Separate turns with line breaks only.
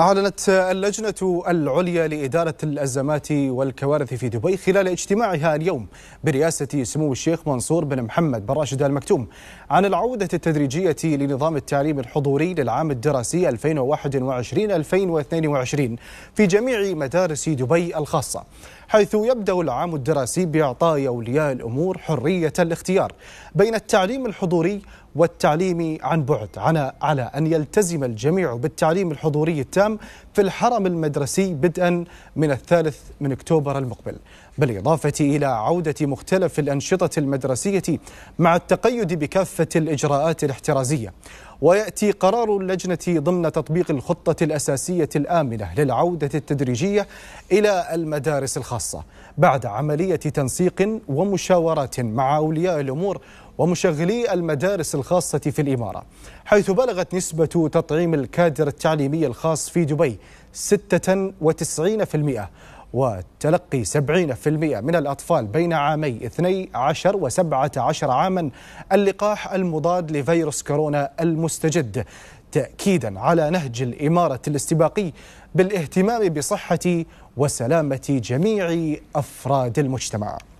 أعلنت اللجنة العليا لإدارة الأزمات والكوارث في دبي خلال اجتماعها اليوم برئاسة سمو الشيخ منصور بن محمد بن راشد آل مكتوم عن العودة التدريجية لنظام التعليم الحضوري للعام الدراسي 2021-2022 في جميع مدارس دبي الخاصة حيث يبدأ العام الدراسي بإعطاء أولياء الأمور حرية الاختيار بين التعليم الحضوري والتعليم عن بعد على على ان يلتزم الجميع بالتعليم الحضوري التام في الحرم المدرسي بدءا من الثالث من اكتوبر المقبل، بالاضافه الى عوده مختلف الانشطه المدرسيه مع التقيد بكافه الاجراءات الاحترازيه. ويأتي قرار اللجنة ضمن تطبيق الخطة الأساسية الآمنة للعودة التدريجية إلى المدارس الخاصة بعد عملية تنسيق ومشاورات مع أولياء الأمور ومشغلي المدارس الخاصة في الإمارة حيث بلغت نسبة تطعيم الكادر التعليمي الخاص في دبي 96% وتلقي 70% من الأطفال بين عامي 12 و 17 عاما اللقاح المضاد لفيروس كورونا المستجد تأكيدا على نهج الإمارة الاستباقي بالاهتمام بصحة وسلامة جميع أفراد المجتمع